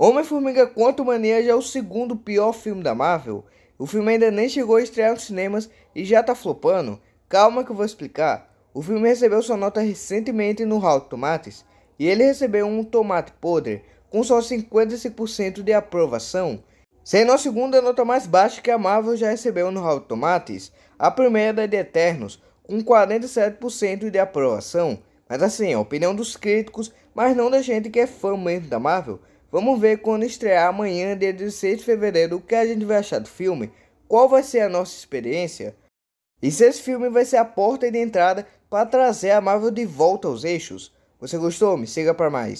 Homem-Formiga Mania já é o segundo pior filme da Marvel. O filme ainda nem chegou a estrear nos cinemas e já tá flopando. Calma que eu vou explicar. O filme recebeu sua nota recentemente no Hall de Tomates e ele recebeu um tomate podre com só 55% de aprovação, sendo a segunda nota mais baixa que a Marvel já recebeu no Hall de Tomates. A primeira é de Eternos, com 47% de aprovação. Mas assim, é a opinião dos críticos, mas não da gente que é fã mesmo da Marvel. Vamos ver quando estrear amanhã, dia 16 de fevereiro, o que a gente vai achar do filme, qual vai ser a nossa experiência e se esse filme vai ser a porta de entrada para trazer a Marvel de volta aos eixos. Você gostou? Me siga para mais.